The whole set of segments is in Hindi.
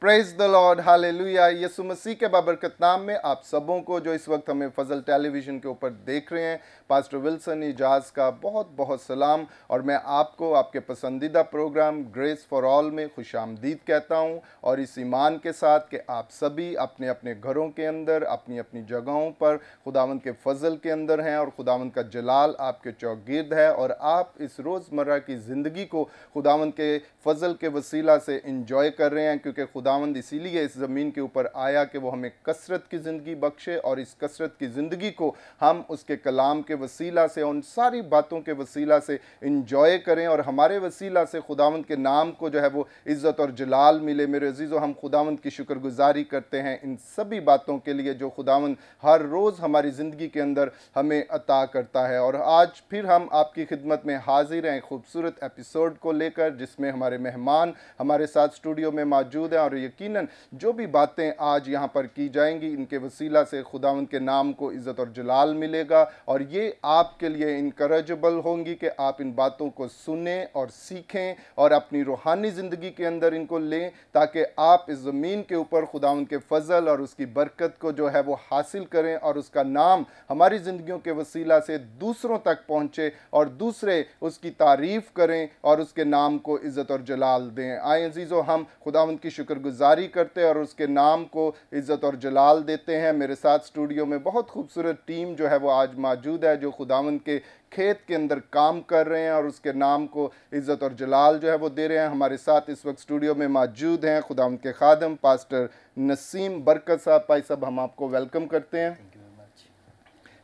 प्रेज द लॉर्ड हालेलुया यसु मसीह के बाबरकत नाम में आप सबों को जो इस वक्त हमें फजल टेलीविज़न के ऊपर देख रहे हैं पास्टर विल्सन इजाज़ का बहुत बहुत सलाम और मैं आपको आपके पसंदीदा प्रोग्राम ग्रेस फॉर ऑल में खुश आमदीद कहता हूँ और इस ईमान के साथ कि आप सभी अपने अपने घरों के अंदर अपनी अपनी जगहों पर खुदावंद के फजल के अंदर हैं और खुदावंद का जलाल आपके चौगिर्द है और आप इस रोज़मर्रा की ज़िंदगी को खुदावंद के फजल के वसीला से इंजॉय कर रहे हैं क्योंकि खुदा खुदावंद इसीलिए इस ज़मीन के ऊपर आया कि वो हमें कसरत की ज़िंदगी बख्शे और इस कसरत की ज़िंदगी को हम उसके कलाम के वसीला से उन सारी बातों के वसीला से इंजॉय करें और हमारे वसीला से खुदावंद के नाम को जो है वो इज़्ज़त और जलाल मिले मेरे अजीज़ों हम खुदावंद की शुक्रगुजारी करते हैं इन सभी बातों के लिए जो खुदावंद हर रोज़ हमारी ज़िंदगी के अंदर हमें अता करता है और आज फिर हम आपकी खिदमत में हाजिर हैं खूबसूरत एपिसोड को लेकर जिसमें हमारे मेहमान हमारे साथ स्टूडियो में मौजूद हैं और यकीन जो भी बातें आज यहाँ पर की जाएंगी इनके वसीला से खुदा उनके नाम को इज़्ज़त और जलाल मिलेगा और ये आपके लिए इनक्रेजबल होंगी कि आप इन बातों को सुने और सीखें और अपनी रूहानी ज़िंदगी के अंदर इनको लें ताकि आप इस ज़मीन के ऊपर खुदा उनके फ़जल और उसकी बरकत को जो है वो हासिल करें और उसका नाम हमारी ज़िंदगियों के वसीला से दूसरों तक पहुँचे और दूसरे उसकी तारीफ़ करें और उसके नाम को इज़्ज़त और जलाल दें आए अजीज़ों हम खुदा उनकी शुक्र गुजारी करते हैं और उसके नाम को इज़्ज़त और जलाल देते हैं मेरे साथ स्टूडियो में बहुत खूबसूरत टीम जो है वो आज मौजूद है जो खुदावन के खेत के अंदर काम कर रहे हैं और उसके नाम को इज़्ज़त और जलाल जो है वो दे रहे हैं हमारे साथ इस वक्त स्टूडियो में मौजूद हैं खुदावंद के खादम पास्टर नसीम बरकत साहब भाई साहब हम आपको वेलकम करते हैं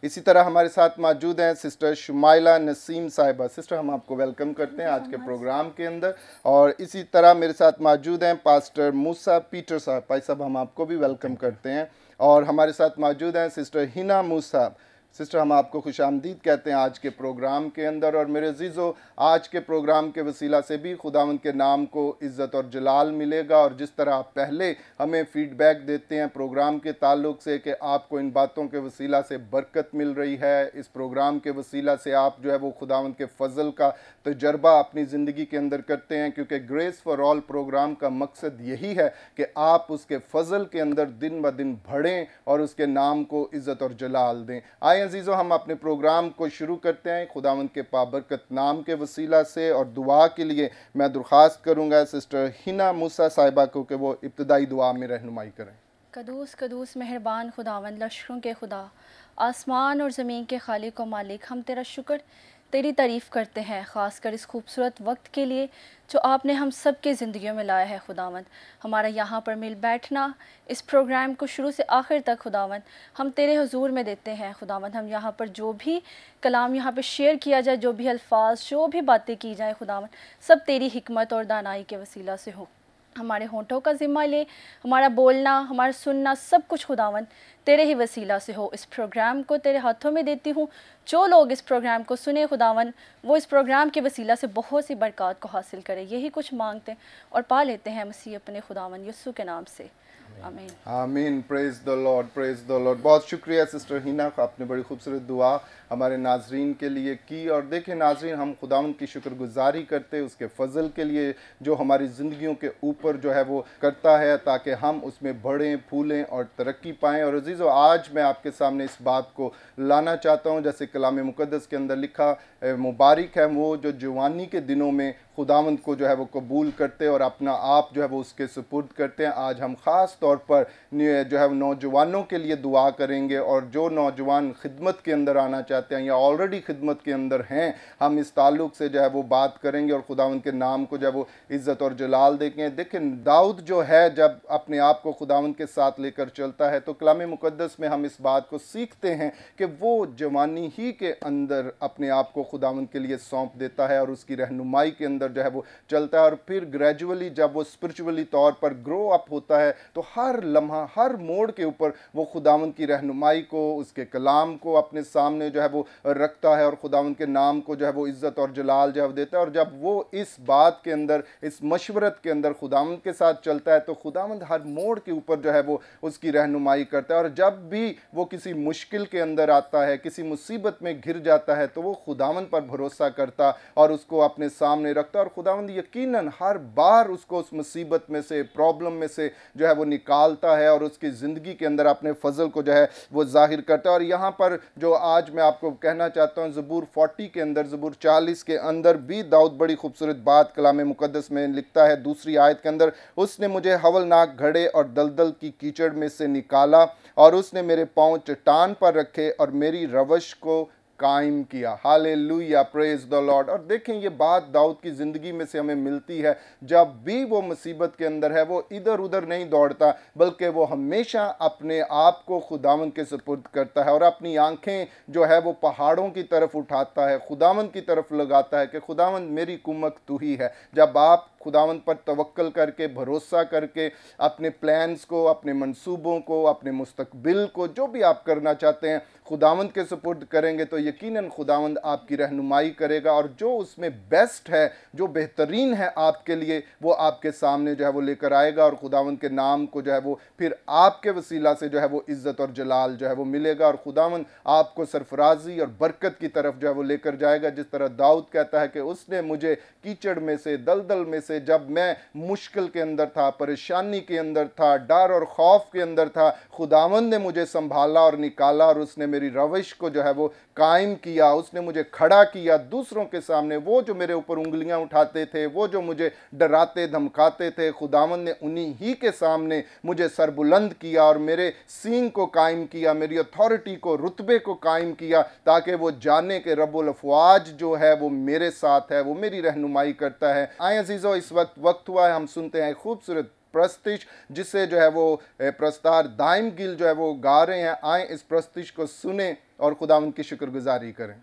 इसी तरह हमारे साथ मौजूद हैं सिस्टर शुमाइला नसीम साहिबा सिस्टर हम आपको वेलकम करते हैं आज के प्रोग्राम के अंदर और इसी तरह मेरे साथ मौजूद हैं पास्टर मूसा पीटर साहब भाई साहब हम आपको भी वेलकम करते हैं और हमारे साथ मौजूद हैं सिस्टर हिना मूसा सिस्टर हम आपको खुश आमदीद कहते हैं आज के प्रोग्राम के अंदर और मेरे जीज़ो आज के प्रोग्राम के वसीला से भी खुदावंद के नाम को इज़्ज़त और जलाल मिलेगा और जिस तरह आप पहले हमें फ़ीडबैक देते हैं प्रोग्राम के ताल्लुक से कि आपको इन बातों के वसीला से बरकत मिल रही है इस प्रोग्राम के वसीला से आप जो है वो खुदावंद के फ़जल का तजर्बा अपनी ज़िंदगी के अंदर करते हैं क्योंकि ग्रेस फॉर ऑल प्रोग्राम का मकसद यही है कि आप उसके फ़जल के अंदर दिन ब दिन बढ़ें और उसके नाम को इज़्ज़त और जलाल दें आए हैं अज़ीज़ो हम अपने प्रोग्राम को शुरू करते हैं खुदावंद के पाबरकत नाम के वसीला से और दुआ के लिए मैं दरख्वास्त करूँगा सिस्टर हिना मूसा साहिबा को कि वो इब्तदाई दुआ में रहनुमाई करें कदूस कदूस मेहरबान खुदावंद लश्करों के खुदा आसमान और ज़मीन के खाली को मालिक हम तेरा शुक्र तेरी तारीफ़ करते हैं ख़ास कर इस खूबसूरत वक्त के लिए जो आपने हम सब के ज़िंदगी में लाया है खुदावंद हमारा यहाँ पर मिल बैठना इस प्रोग्राम को शुरू से आखिर तक खुदावंद हम तेरे हजूर में देते हैं खुदावंद हम यहाँ पर जो भी कलाम यहाँ पर शेयर किया जाए जो भी अल्फाज जो भी बातें की जाएँ खुदावंद सब तेरी हमत और दानाई के वसीला से हों हमारे होंठों का ज़िम्मा ले हमारा बोलना हमारा सुनना सब कुछ खुदावन तेरे ही वसीला से हो इस प्रोग्राम को तेरे हाथों में देती हूँ जो लोग इस प्रोग्राम को सुने खुदावन वो इस प्रोग्राम के वसीला से बहुत सी बरक़ात को हासिल करें यही कुछ मांगते हैं और पा लेते हैं मसीह अपने खुदावन यस्सु के नाम से आमीन आमीन praise the Lord praise the Lord बहुत शुक्रिया सिस्टर हिना आपने बड़ी खूबसूरत दुआ हमारे नाजरीन के लिए की और देखें नाजरीन हम खुदा की शुक्रगुजारी करते उसके फजल के लिए जो हमारी ज़िंदगियों के ऊपर जो है वो करता है ताकि हम उसमें बढ़ें फूलें और तरक्की पाएँ और अजीज़ो आज मैं आपके सामने इस बात को लाना चाहता हूँ जैसे कलाम मुकदस के अंदर लिखा मुबारक है वो जो जवानी के दिनों में खुदावंद को जो है वो कबूल करते और अपना आप जो है वो उसके सुपुर्द करते हैं आज हम ख़ास तौर पर जो है नौजवानों के लिए दुआ करेंगे और जो नौजवान खिदमत के अंदर आना चाहते जाते हैं या ऑलरेडी खिदमत के अंदर हैं हम इस ताल्लुक़ से जो है वो बात करेंगे और खुदा उनके नाम को जो है वो इज़्ज़त और जलाल देखें देखें दाऊद जो है जब अपने आप को खुदा के साथ लेकर चलता है तो कलाम मुकदस में हम इस बात को सीखते हैं कि वो जवानी ही के अंदर अपने आप को खुदा के लिए सौंप देता है और उसकी रहनुमाई के अंदर जो है वो चलता है और फिर ग्रेजुअली जब वो स्परिचुअली तौर पर ग्रो अप होता है तो हर लम्हा हर मोड़ के ऊपर वो खुदावन की रहनुमाई को उसके कलाम को अपने सामने जो है वो रखता है और खुदा उनके नाम को जो है वो इज़्ज़त और जलाल जो है वो देता है और जब वो इस बात के अंदर इस मशवरत के अंदर खुदामंद के साथ चलता है तो खुदामंद हर मोड़ के ऊपर जो है वो उसकी रहनुमाई करता है और जब भी वो किसी मुश्किल के अंदर आता है किसी मुसीबत में घिर जाता है तो वो खुदावंद पर भरोसा करता और उसको अपने सामने रखता और खुदावंद यकीनन हर बार उसको उस मुसीबत में से प्रॉब्लम में से जो है वो निकालता है और उसकी ज़िंदगी के अंदर अपने फजल को जो है वो जाहिर करता है और यहाँ पर जो आज मैं आप आपको कहना चाहता हूँ ज़बूर 40 के अंदर ज़बूर 40 के अंदर भी दाऊद बड़ी खूबसूरत बात कलाम मुकदस में लिखता है दूसरी आयत के अंदर उसने मुझे हवलनाक घड़े और दलदल की कीचड़ में से निकाला और उसने मेरे पाँव चट्टान पर रखे और मेरी रवश को कायम किया हाले या प्रेज द लॉर्ड और देखें ये बात दाऊद की ज़िंदगी में से हमें मिलती है जब भी वो मुसीबत के अंदर है वो इधर उधर नहीं दौड़ता बल्कि वो हमेशा अपने आप को खुदावन के सपुर्द करता है और अपनी आंखें जो है वो पहाड़ों की तरफ उठाता है खुदावन की तरफ लगाता है कि खुदावन मेरी कुमक तू ही है जब आप खुदावंत पर तवक्ल करके भरोसा करके अपने प्लान्स को अपने मंसूबों को अपने मुस्तबिल को जो भी आप करना चाहते हैं खुदावंत के सपुर्द करेंगे तो यकीनन खुदावंद आपकी रहनुमाई करेगा और जो उसमें बेस्ट है जो बेहतरीन है आपके लिए वो आपके सामने जो है वो लेकर आएगा और खुदावंद के नाम को जो है वो फिर आपके वसीला से जो है वो इज़्ज़त और जलाल जो है वो मिलेगा और खुदावंद आपको सरफराजी और बरकत की तरफ जो है वो लेकर जाएगा जिस तरह दाऊद कहता है कि उसने मुझे कीचड़ में से दलदल में से से जब मैं मुश्किल के अंदर था परेशानी के अंदर था डर और खौफ के अंदर था खुदावन ने मुझे संभाला और निकाला और उसने मेरी रविश को जो है वो कायम किया उसने मुझे खड़ा किया दूसरों के सामने वो जो मेरे ऊपर उंगलियां उठाते थे वो जो मुझे डराते धमकाते थे खुदावन ने उन्हीं ही के सामने मुझे सरबुलंद किया और मेरे सींग को कायम किया मेरी अथॉरिटी को रुतबे को कायम किया ताकि वो जाने के रबुल अफवाज जो है वो मेरे साथ है वो मेरी रहनुमाई करता है आए अजीजों इस वक्त वक्त हुआ है हम सुनते हैं खूबसूरत प्रस्तिश जिसे जो है वो प्रस्तार दाइम गिल जो है वो गा रहे हैं आए इस प्रस्तिश को सुने और खुदा उनकी शुक्रगुजारी करें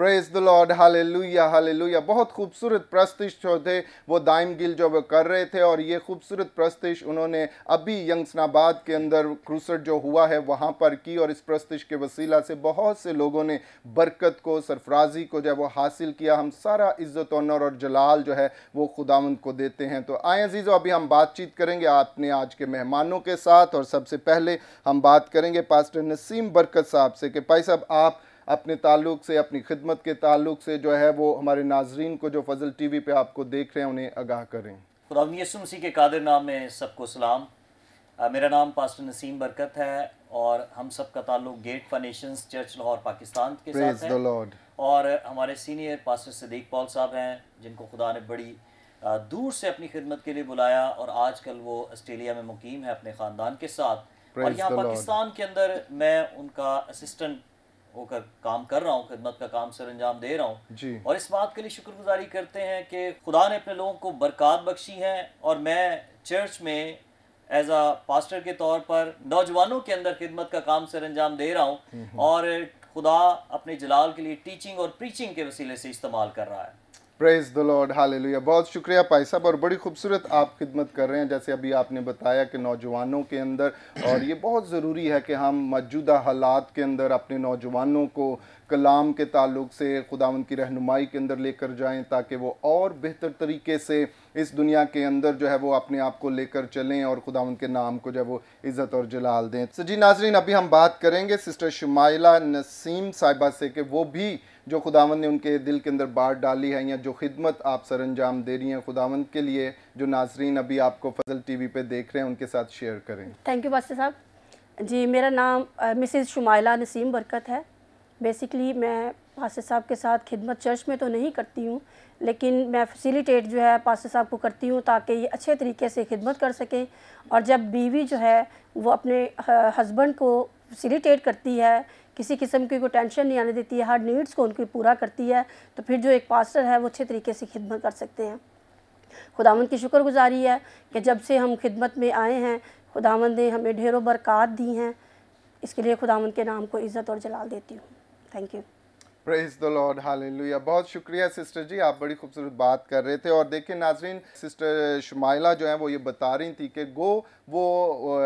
प्रेज द लॉर्ड हाले लुया बहुत खूबसूरत प्रस्तिश जो थे वो दाइम गिल जो वो कर रहे थे और ये खूबसूरत प्रस्तिश उन्होंने अभी यंगसनाबाद के अंदर क्रूसर जो हुआ है वहाँ पर की और इस प्रस्तिश के वसीला से बहुत से लोगों ने बरकत को सरफराजी को जो वो हासिल किया हम सारा इज़्ज़त ऑनर और जलाल जो है वो खुदावंद को देते हैं तो आए अजीज़ो अभी हम बातचीत करेंगे आपने आज के मेहमानों के साथ और सबसे पहले हम बात करेंगे पास्टर नसीम बरकत साहब से कि भाई साहब आप अपने ताल्लुक से अपनी खिदमत के ताल्लुक से जो है वो हमारे नाजरीन को जो फजल टी वी पर आपको देख रहे हैं उन्हें आगाह करें खुदासी के कादिर नाम में सबको सलाम मेरा नाम पास्टर नसीम बरकत है और हम सब का ताल्लुक गेट फाइनेशन चर्च लाहौर पाकिस्तान के साथ है Lord. और हमारे सीनियर पास्टर सदीक पॉल साहब हैं जिनको खुदा ने बड़ी दूर से अपनी खिदमत के लिए बुलाया और आजकल वो ऑस्ट्रेलिया में मुकीम है अपने ख़ानदान के साथ Praise और यहाँ पाकिस्तान के अंदर मैं उनका असिस्टेंट होकर काम कर रहा हूँ खिदमत का काम सर अंजाम दे रहा हूँ और इस बात के लिए शुक्रगुजारी करते हैं कि खुदा ने अपने लोगों को बरकत बख्शी है और मैं चर्च में एज आ पास्टर के तौर पर नौजवानों के अंदर खिदमत का काम सर अंजाम दे रहा हूँ और खुदा अपने जलाल के लिए टीचिंग और प्रीचिंग के वसीले से इस्तेमाल कर रहा है प्रेज द लॉर्ड हालेलुया बहुत शुक्रिया भाई साहब और बड़ी खूबसूरत आप खिदमत कर रहे हैं जैसे अभी आपने बताया कि नौजवानों के अंदर और ये बहुत ज़रूरी है कि हम मौजूदा हालात के अंदर अपने नौजवानों को कलाम के ताल्लुक से खुदावन की रहनुमाई के अंदर लेकर जाएं ताकि वो और बेहतर तरीके से इस दुनिया के अंदर जो है वो अपने आप को लेकर चलें और खुदावन के नाम को जो है वो इज़्ज़त और जलाल दें सजी जी नाजरीन अभी हम बात करेंगे सिस्टर शुमाइला नसीम साहिबा से कि वो भी जो खुदावन ने उनके दिल के अंदर बाढ़ डाली है या जो खिदमत आप सर अंजाम दे रही हैं खुदावन के लिए जो नाजरीन अभी आपको फजल टीवी पे देख रहे हैं उनके साथ शेयर करें थैंक यू बादशाह साहब जी मेरा नाम मिसिज़ शुमाइला नसीम बरकत है बेसिकली मैं पास्टर साहब के साथ खिदमत चर्च में तो नहीं करती हूँ लेकिन मैं फैसिलिटेट जो है पास्टर साहब को करती हूँ ताकि ये अच्छे तरीके से खिदमत कर सकें और जब बीवी जो है वो अपने हस्बैंड को फैसिलिटेट करती है किसी किस्म की कोई टेंशन नहीं आने देती है हर नीड्स को उनकी पूरा करती है तो फिर जो एक पास्टर है वो अच्छे तरीके से खिदमत कर सकते हैं खुदावंद की शुक्रगुजारी है कि जब से हम खिदमत में आए हैं खुदावन ने हमें ढेरों बरक़ात दी हैं इसके लिए खुदावंद के नाम को इज़्ज़त और जलाल देती हूँ thank you praise the Lord hallelujah बहुत शुक्रिया सिस्टर जी आप बड़ी खूबसूरत बात कर रहे थे और देखिए नाजरीन सिस्टर शुमाइला जो है वो ये बता रही थी कि गो वो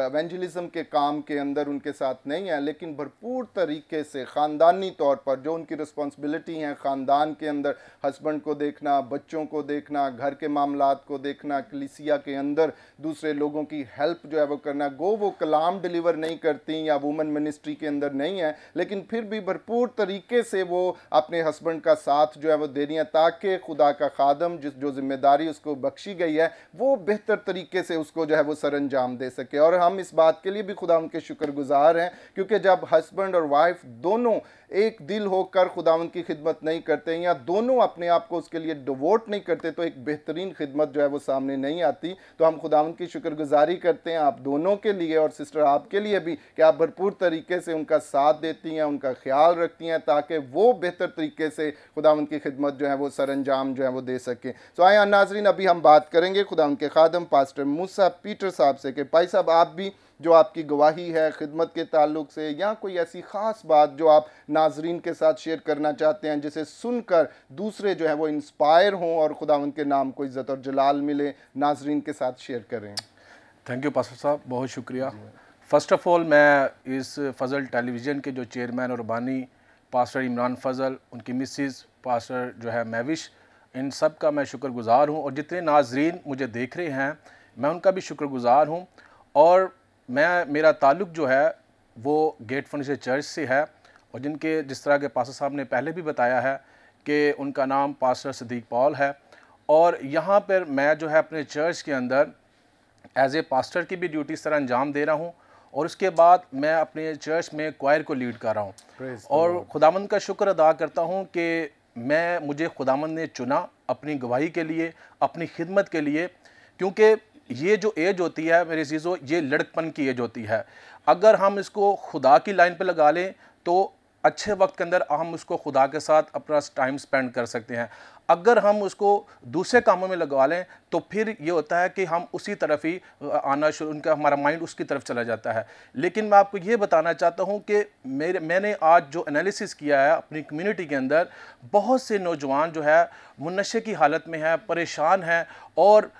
एवेंजलिज्म के काम के अंदर उनके साथ नहीं है लेकिन भरपूर तरीके से ख़ानदानी तौर पर जो उनकी रिस्पॉन्सिबिलिटी हैं ख़ानदान के अंदर हस्बैंड को देखना बच्चों को देखना घर के मामला को देखना कलिसिया के अंदर दूसरे लोगों की हेल्प जो है वो करना गो वो कलाम डिलीवर नहीं करती या वुमेन मिनिस्ट्री के अंदर नहीं है लेकिन फिर भी भरपूर तरीके से वो अपने हस्बैंड का साथ जो है वो देनी है ताकि खुदा का खादम जिस जो जिम्मेदारी उसको बख्शी गई है वो बेहतर तरीके से उसको जो है वो सर अंजाम दे सके और हम इस बात के लिए भी खुदा उनके शुक्रगुजार हैं क्योंकि जब हस्बैंड और वाइफ दोनों एक दिल होकर खुदा उनकी खिदमत नहीं करते या दोनों अपने आप को उसके लिए डिवोट नहीं करते तो एक बेहतरीन खिदमत जो है वो सामने नहीं आती तो हम खुदा उनकी शुक्रगुजारी करते हैं आप दोनों के लिए और सिस्टर आपके लिए भी कि आप भरपूर तरीके से उनका साथ देती हैं उनका ख्याल रखती हैं ताकि वो बेहतर तरीके से खुदा उनकी खिदमत जो है वो सर अंजाम जो है वो दे सकें तो आए नाजरीन अभी हम बात करेंगे खुदा उनके खादम पास्टर मूसा पीटर साहब से कि भाई साहब आप भी जो आपकी गवाही है खिदमत के ताल्लुक से या कोई ऐसी ख़ास बात जो आप नाजरीन के साथ शेयर करना चाहते हैं जिसे सुनकर दूसरे जो है वो इंस्पायर हों और खुदा उनके नाम को इज़्ज़त और जलाल मिले नाजरीन के साथ शेयर करें थैंक यू पास्टर साहब बहुत शुक्रिया फ़र्स्ट ऑफ़ ऑल मैं इस फजल टेलीविज़न के जो चेयरमैन और बानी पास्टर इमरान फ़जल उनकी मिसिस पास्टर जो है मैविश इन सब का मैं शुक्रगुज़ार हूँ और जितने नाजरीन मुझे देख रहे हैं मैं उनका भी शुक्रगुज़ार हूँ और मैं मेरा ताल्लुक जो है वो गेट से चर्च से है और जिनके जिस तरह के पास्टर साहब ने पहले भी बताया है कि उनका नाम पास्टर सदीक पॉल है और यहाँ पर मैं जो है अपने चर्च के अंदर एज़ ए पास्टर की भी ड्यूटी इस तरह अंजाम दे रहा हूँ और उसके बाद मैं अपने चर्च में क्वायर को लीड कर रहा हूँ और खुदामंद का शुक्र अदा करता हूँ कि मैं मुझे खुदामंद ने चुना अपनी गवाही के लिए अपनी खिदमत के लिए क्योंकि ये जो एज होती है मेरे चीज़ों ये लड़कपन की एज होती है अगर हम इसको खुदा की लाइन पर लगा लें तो अच्छे वक्त के अंदर हम उसको खुदा के साथ अपना टाइम स्पेंड कर सकते हैं अगर हम उसको दूसरे कामों में लगवा लें तो फिर ये होता है कि हम उसी तरफ ही आना शुरू उनका हमारा माइंड उसकी तरफ चला जाता है लेकिन मैं आपको ये बताना चाहता हूँ कि मेरे मैंने आज जो एनालिसिस किया है अपनी कम्युनिटी के अंदर बहुत से नौजवान जो है मुनशे की हालत में है परेशान हैं और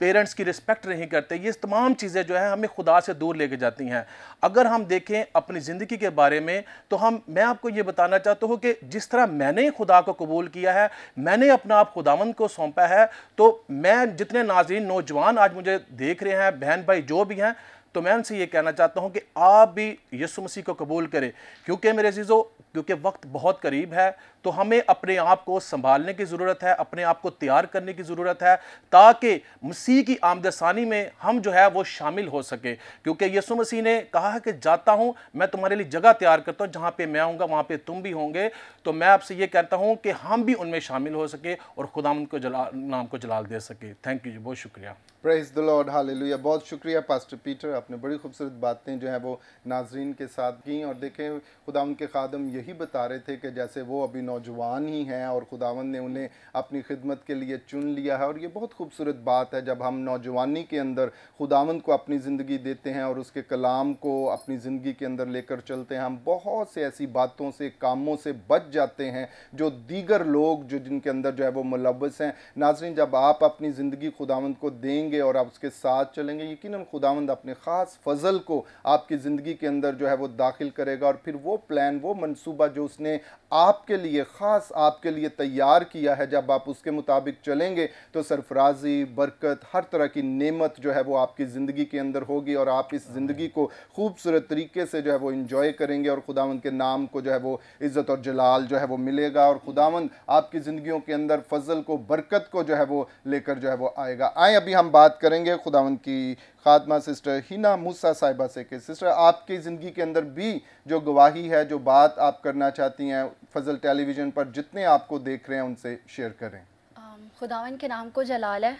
पेरेंट्स की रिस्पेक्ट नहीं करते ये तमाम चीज़ें जो है हमें खुदा से दूर लेके जाती हैं अगर हम देखें अपनी ज़िंदगी के बारे में तो हम मैं आपको ये बताना चाहता हूँ कि जिस तरह मैंने खुदा को कबूल किया है मैंने अपना आप खुदावंद को सौंपा है तो मैं जितने नाजीन नौजवान आज मुझे देख रहे हैं बहन भाई जो भी हैं तो मैं उनसे ये कहना चाहता हूँ कि आप भी यसु मसीह को कबूल करें क्योंकि मेरे चीज़ों क्योंकि वक्त बहुत करीब है तो हमें अपने आप को संभालने की ज़रूरत है अपने आप को तैयार करने की ज़रूरत है ताकि मसीह की आमदसानी में हम जो है वो शामिल हो सके क्योंकि यसु मसीह ने कहा है कि जाता हूँ मैं तुम्हारे लिए जगह तैयार करता हूँ जहाँ पर मैं आऊँगा वहाँ पर तुम भी होंगे तो मैं आपसे ये कहता हूँ कि हम भी उनमें शामिल हो सके और खुदा उनको जला नाम को जलाल दे सके थैंक यू जी बहुत शुक्रिया प्रेज द लॉर्ड हालेलुया बहुत शुक्रिया पास्टर पीटर आपने बड़ी खूबसूरत बातें जो है वो नाजरीन के साथ की और देखें खुदा उनके खादम यही यही बता रहे थे कि जैसे वो अभी नौजवान ही हैं और खुदावन ने उन्हें अपनी खिदमत के लिए चुन लिया है और ये बहुत खूबसूरत बात है जब हम नौजवानी के अंदर खुदावन को अपनी ज़िंदगी देते हैं और उसके कलाम को अपनी ज़िंदगी के अंदर लेकर चलते हैं हम बहुत से ऐसी बातों से कामों से बच जाते हैं जो दीगर लोग जो जिनके अंदर जो है वो मुलवस हैं नाजरन जब आप अपनी ज़िंदगी खुदावंद को देंगे और आप उसके साथ चलेंगे यकीन खुदावंद अपने ख़ास फ़ज़ल को आपकी ज़िंदगी के अंदर जो है वो दाखिल करेगा और फिर वो प्लान वो मनसूब मनसूबा जो उसने आपके लिए ख़ास आपके लिए तैयार किया है जब आप उसके मुताबिक चलेंगे तो सरफराजी बरकत हर तरह की नेमत जो है वो आपकी ज़िंदगी के अंदर होगी और आप इस ज़िंदगी को खूबसूरत तरीके से जो है वो इंजॉय करेंगे और खुदावंद के नाम को जो है वो इज़्ज़त और जलाल जो है वो मिलेगा और खुदावंद आपकी ज़िंदगियों के अंदर फ़जल को बरकत को जो है वो लेकर जो है वो आएगा आए अभी हम बात करेंगे खुदावंद की खादमा सिस्टर हिना मूसा साहिबा से कि सिस्टर आपकी ज़िंदगी के अंदर भी जो गवाही है जो बात आप करना चाहती हैं फजल टेलीविज़न पर जितने आपको देख रहे हैं उनसे शेयर करें um, खुदावन के नाम को जलाल है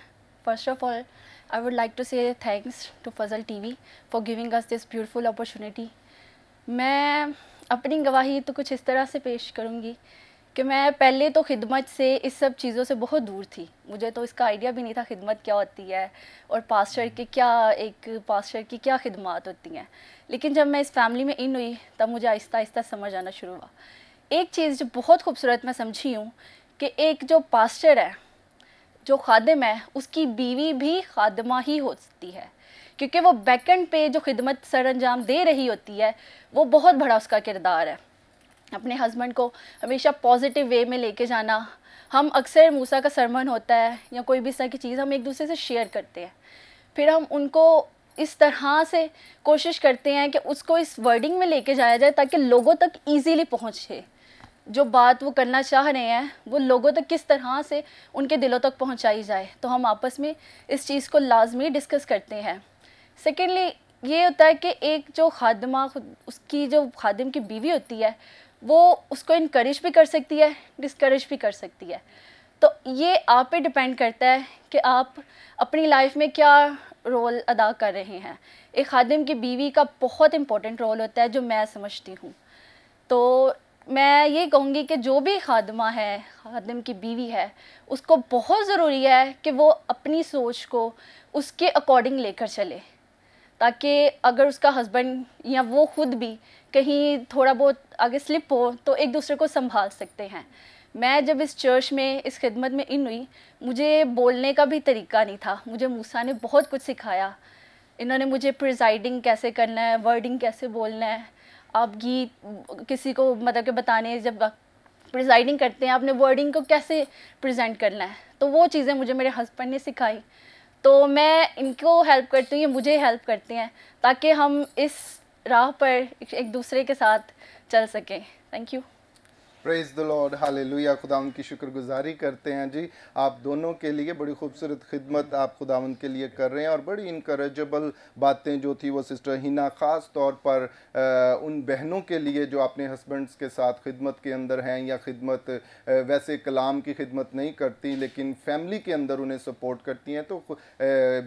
first of all I would like to say thanks to Fazal TV for giving us this beautiful opportunity मैं अपनी गवाही तो कुछ इस तरह से पेश करूँगी कि मैं पहले तो खिदमत से इस सब चीज़ों से बहुत दूर थी मुझे तो इसका आइडिया भी नहीं था खिदमत क्या होती है और पास्टर के क्या एक पास्टर की क्या खिदमत होती हैं लेकिन जब मैं इस फैमिली में इन हुई तब मुझे आहिस्ता आहिस्ता समझ आना शुरू हुआ एक चीज़ जो बहुत खूबसूरत मैं समझी हूँ कि एक जो पास्टर है जो खादम है उसकी बीवी भी खादमा ही होती है क्योंकि वो बैकेंड पे जो खिदमत सर अंजाम दे रही होती है वो बहुत बड़ा उसका किरदार है अपने हस्बैंड को हमेशा पॉजिटिव वे में लेके जाना हम अक्सर मूसा का सरमन होता है या कोई भी इस तरह की चीज़ हम एक दूसरे से शेयर करते हैं फिर हम उनको इस तरह से कोशिश करते हैं कि उसको इस वर्डिंग में लेके जाया जाए ताकि लोगों तक ईजीली पहुँचे जो बात वो करना चाह रहे हैं वो लोगों तक किस तरह से उनके दिलों तक पहुंचाई जाए तो हम आपस में इस चीज़ को लाजमी डिस्कस करते हैं सेकेंडली ये होता है कि एक जो खादमा उसकी जो खादिम की बीवी होती है वो उसको इनक्रेज भी कर सकती है डिस्करेज भी कर सकती है तो ये आप पे डिपेंड करता है कि आप अपनी लाइफ में क्या रोल अदा कर रहे हैं एक खादिम की बीवी का बहुत इम्पोर्टेंट रोल होता है जो मैं समझती हूँ तो मैं ये कहूँगी कि जो भी खादमा है खादम की बीवी है उसको बहुत ज़रूरी है कि वो अपनी सोच को उसके अकॉर्डिंग लेकर चले ताकि अगर उसका हस्बैंड या वो खुद भी कहीं थोड़ा बहुत आगे स्लिप हो तो एक दूसरे को संभाल सकते हैं मैं जब इस चर्च में इस खिदमत में इन हुई मुझे बोलने का भी तरीका नहीं था मुझे मूसा ने बहुत कुछ सिखाया इन्होंने मुझे प्रिजाइडिंग कैसे करना है वर्डिंग कैसे बोलना है आप गीत किसी को मतलब कि बताने जब प्रिजाइडिंग करते हैं आपने वर्डिंग को कैसे प्रेजेंट करना है तो वो चीज़ें मुझे मेरे हस्बैंड ने सिखाई तो मैं इनको हेल्प करती हूँ ये मुझे हेल्प करते हैं ताकि हम इस राह पर एक दूसरे के साथ चल सकें thank you praise the Lord hallelujah खुदा उनकी शुक्रगुजारी करते हैं जी आप दोनों के लिए बड़ी खूबसूरत खिदमत आप खुदावन के लिए कर रहे हैं और बड़ी इनक्रेजबल बातें जो थी वो सिस्टर हिना ख़ास तौर पर आ, उन बहनों के लिए जो अपने हस्बैंड्स के साथ खिदमत के अंदर हैं या खिदमत वैसे कलाम की खिदमत नहीं करती लेकिन फैमिली के अंदर उन्हें सपोर्ट करती हैं तो आ,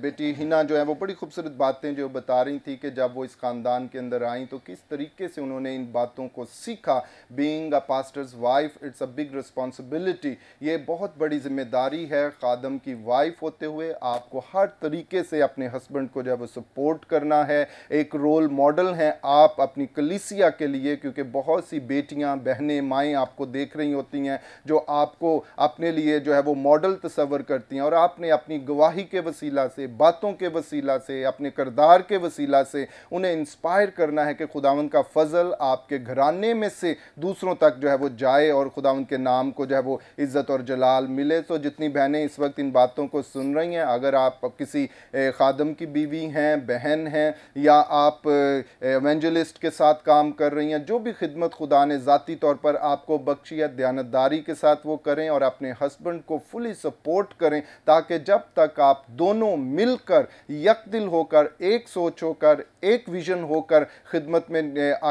बेटी हिना जो है वो बड़ी खूबसूरत बातें जो बता रही थी कि जब वो इस ख़ानदान के अंदर आई तो किस तरीके से उन्होंने इन बातों को सीखा being a pastor's his wife it's a big responsibility ये बहुत बड़ी जिम्मेदारी है खादम की वाइफ होते हुए आपको हर तरीके से अपने हस्बैंड को जो है वो सपोर्ट करना है एक रोल मॉडल हैं आप अपनी कलीसिया के लिए क्योंकि बहुत सी बेटियां बहनें माएँ आपको देख रही होती हैं जो आपको अपने लिए जो है वो मॉडल तस्वर करती हैं और आपने अपनी गवाही के वसीला से बातों के वसीला से अपने करदार के वसीला से उन्हें इंस्पायर करना है कि खुदावन का फजल आपके घराने में से दूसरों तक जो है वो जाए और खुदा उनके नाम को जो है वो इज़्ज़त और जलाल मिले तो जितनी बहनें इस वक्त इन बातों को सुन रही हैं अगर आप किसी खादम की बीवी हैं बहन हैं या आप एवेंजलिस्ट के साथ काम कर रही हैं जो भी खिदमत खुदा ने ज़ाती तौर पर आपको बख्शी या दयानतदारी के साथ वो करें और अपने हस्बेंड को फुली सपोर्ट करें ताकि जब तक आप दोनों मिलकर यकदिल होकर एक सोच होकर एक विजन होकर खिदमत में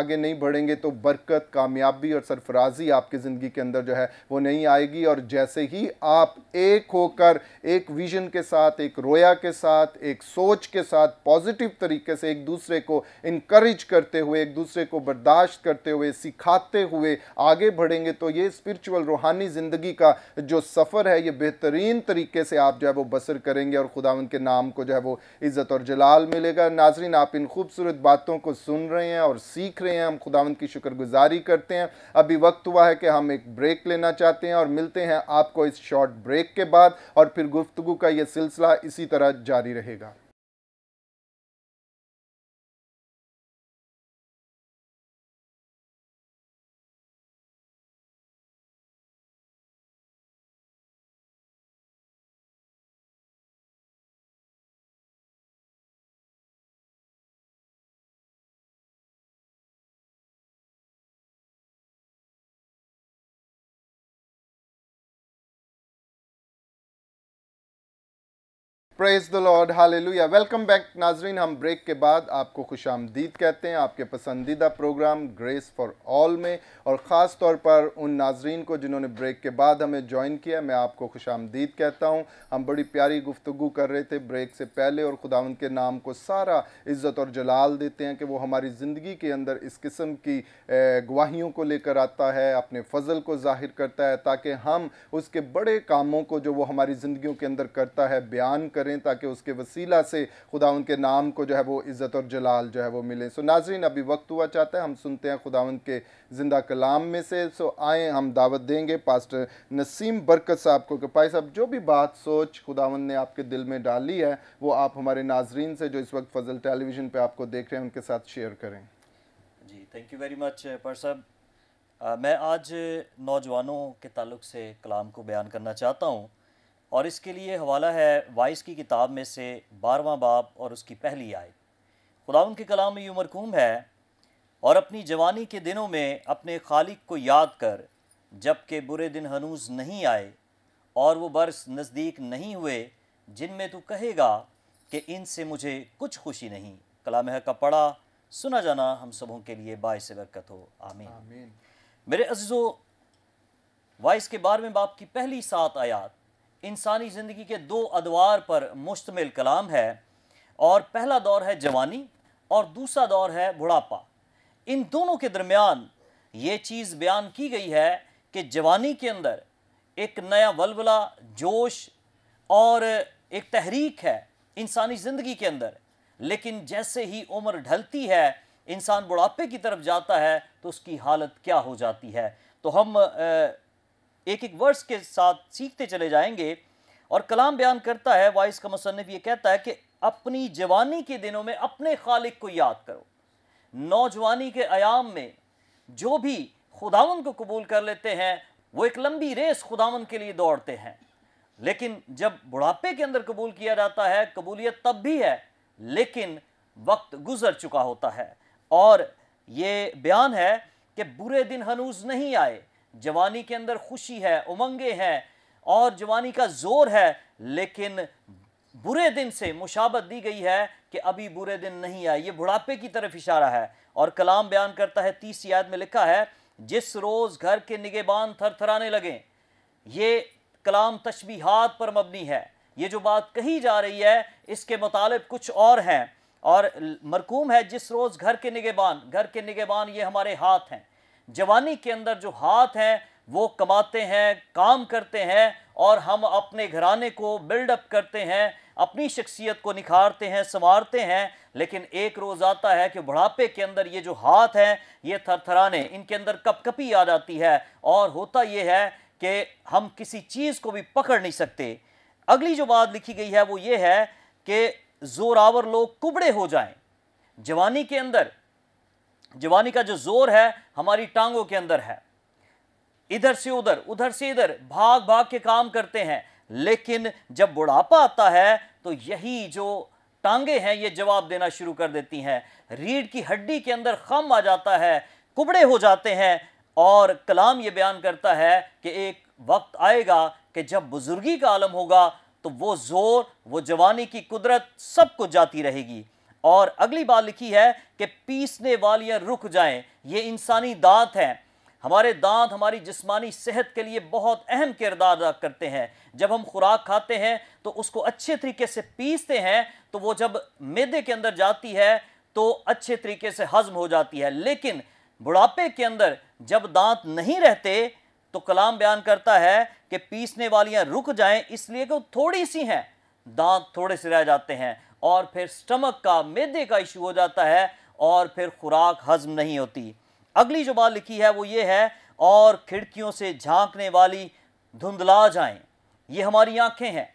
आगे नहीं बढ़ेंगे तो बरकत कामयाबी और सरफराजी खुशहाली आपकी ज़िंदगी के अंदर जो है वो नहीं आएगी और जैसे ही आप एक होकर एक विजन के साथ एक रोया के साथ एक सोच के साथ पॉजिटिव तरीके से एक दूसरे को इनक्रेज करते हुए एक दूसरे को बर्दाश्त करते हुए सिखाते हुए आगे बढ़ेंगे तो ये स्पिरिचुअल रूहानी ज़िंदगी का जो सफ़र है ये बेहतरीन तरीके से आप जो है वो बसर करेंगे और खुदा उनके नाम को जो है वो इज़्ज़त और जलाल मिलेगा नाजरीन आप इन खूबसूरत बातों को सुन रहे हैं और सीख रहे हैं हम खुदावंद की शुक्रगुजारी करते हैं अभी वक्त हुआ हुआ है कि हम एक ब्रेक लेना चाहते हैं और मिलते हैं आपको इस शॉर्ट ब्रेक के बाद और फिर गुफ्तगु का ये सिलसिला इसी तरह जारी रहेगा praise the Lord hallelujah welcome back नाजरीन हम ब्रेक के बाद आपको खुश आमदीद कहते हैं आपके पसंदीदा प्रोग्राम ग्रेस फॉर ऑल में और ख़ास तौर पर उन नाजरीन को जिन्होंने ब्रेक के बाद हमें ज्वाइन किया मैं आपको खुश आमदीद कहता हूँ हम बड़ी प्यारी गुफ्तु कर रहे थे ब्रेक से पहले और खुदावंद के नाम को सारा इज़्ज़त और जलाल देते हैं कि वो हमारी ज़िंदगी के अंदर इस किस्म की गवाहियों को लेकर आता है अपने फजल को ज़ाहिर करता है ताकि हम उसके बड़े कामों को जो वो हमारी जिंदगी के अंदर करता है बयान करें करें ताकि उसके वसीला से खुदा उनके नाम को जो है वो इज़्ज़त और जलाल जो है वो मिले सो नाजरीन अभी वक्त हुआ चाहता है हम सुनते हैं खुदा उनके ज़िंदा कलाम में से सो आए हम दावत देंगे पास्टर नसीम बरकत साहब को कि पाई साहब जो भी बात सोच खुदावन ने आपके दिल में डाली है वो आप हमारे नाजरीन से जो इस वक्त फजल टेलीविज़न पर आपको देख रहे हैं उनके साथ शेयर करें जी थैंक यू वेरी मच पर साहब uh, मैं आज नौजवानों के ताल्लुक से कलाम को बयान करना चाहता हूँ और इसके लिए हवाला है वाइस की किताब में से बारवा बाप और उसकी पहली आय खुदा के कलाम में यूमरकूम मरकूम है और अपनी जवानी के दिनों में अपने खालिक को याद कर जबकि बुरे दिन हनूज नहीं आए और वो बरस नज़दीक नहीं हुए जिनमें तू कहेगा कि इनसे मुझे कुछ खुशी नहीं कलाम का पढ़ा सुना जाना हम सबों के लिए बायस बरकत हो आमीन। मेरे अजीज़ो वाइस के बारहवें बाप की पहली सात आयात इंसानी ज़िंदगी के दो अदवार पर मुश्तमिल कलाम है और पहला दौर है जवानी और दूसरा दौर है बुढ़ापा इन दोनों के दरमियान ये चीज़ बयान की गई है कि जवानी के अंदर एक नया वलवला जोश और एक तहरीक है इंसानी ज़िंदगी के अंदर लेकिन जैसे ही उम्र ढलती है इंसान बुढ़ापे की तरफ जाता है तो उसकी हालत क्या हो जाती है तो हम एक एक वर्ष के साथ सीखते चले जाएंगे और कलाम बयान करता है वाइस का मुसनफ़ ये कहता है कि अपनी जवानी के दिनों में अपने खालिक को याद करो नौजवानी के आयाम में जो भी खुदावन को कबूल कर लेते हैं वो एक लंबी रेस खुदावन के लिए दौड़ते हैं लेकिन जब बुढ़ापे के अंदर कबूल किया जाता है कबूलियत तब भी है लेकिन वक्त गुजर चुका होता है और ये बयान है कि बुरे दिन हनूज नहीं आए जवानी के अंदर खुशी है उमंगे हैं और जवानी का जोर है लेकिन बुरे दिन से मुशाबत दी गई है कि अभी बुरे दिन नहीं आए ये बुढ़ापे की तरफ इशारा है और कलाम बयान करता है तीस याद में लिखा है जिस रोज़ घर के निगेबान थरथराने लगें ये कलाम तशबीहात पर मबनी है ये जो बात कही जा रही है इसके मुतालब कुछ और हैं और मरकूम है जिस रोज़ घर के निगेबान घर के निगेबान ये हमारे हाथ हैं जवानी के अंदर जो हाथ हैं वो कमाते हैं काम करते हैं और हम अपने घराने को बिल्डअप करते हैं अपनी शख्सियत को निखारते हैं संवारते हैं लेकिन एक रोज़ आता है कि बुढ़ापे के अंदर ये जो हाथ हैं ये थरथराने इनके अंदर कपकपी आ जाती है और होता ये है कि हम किसी चीज़ को भी पकड़ नहीं सकते अगली जो बात लिखी गई है वो ये है कि जोरावर लोग कुबड़े हो जाएं जवानी के अंदर जवानी का जो जोर है हमारी टांगों के अंदर है इधर से उधर उधर से इधर भाग भाग के काम करते हैं लेकिन जब बुढ़ापा आता है तो यही जो टांगे हैं ये जवाब देना शुरू कर देती हैं रीढ़ की हड्डी के अंदर खम आ जाता है कुबड़े हो जाते हैं और कलाम ये बयान करता है कि एक वक्त आएगा कि जब बुज़ुर्गी का आलम होगा तो वो ज़ोर वो जवानी की कुदरत सब कुछ जाती रहेगी और अगली बात लिखी है कि पीसने वालियाँ रुक जाएँ ये इंसानी दांत हैं हमारे दांत हमारी जिस्मानी सेहत के लिए बहुत अहम किरदार अदा करते हैं जब हम खुराक खाते हैं तो उसको अच्छे तरीके से पीसते हैं तो वो जब मैदे के अंदर जाती है तो अच्छे तरीके से हजम हो जाती है लेकिन बुढ़ापे के अंदर जब दांत नहीं रहते तो कलाम बयान करता है कि पीसने वालियाँ रुक जाएँ इसलिए कि वो थोड़ी सी हैं दांत थोड़े से रह जाते हैं और फिर स्टमक का मैदे का इशू हो जाता है और फिर खुराक हजम नहीं होती अगली जो बात लिखी है वो ये है और खिड़कियों से झांकने वाली धुंधला जाएं ये हमारी आंखें हैं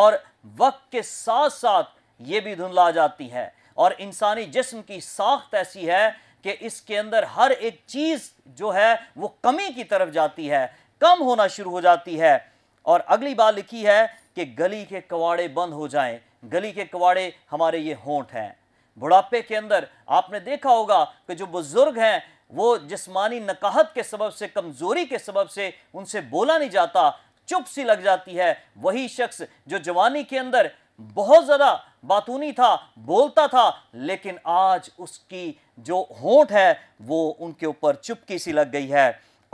और वक्त के साथ साथ ये भी धुंधला जाती है और इंसानी जिस्म की साख्त ऐसी है कि इसके अंदर हर एक चीज़ जो है वो कमी की तरफ जाती है कम होना शुरू हो जाती है और अगली बात लिखी है कि गली के कवाड़े बंद हो जाएं गली के कवाड़े हमारे ये होंठ हैं बुढ़ापे के अंदर आपने देखा होगा कि जो बुज़ुर्ग हैं वो जिस्मानी नकाहत के सबब से कमज़ोरी के सबब से उनसे बोला नहीं जाता चुप सी लग जाती है वही शख्स जो जवानी के अंदर बहुत ज़्यादा बातूनी था बोलता था लेकिन आज उसकी जो होंठ है वो उनके ऊपर चुपकी सी लग गई है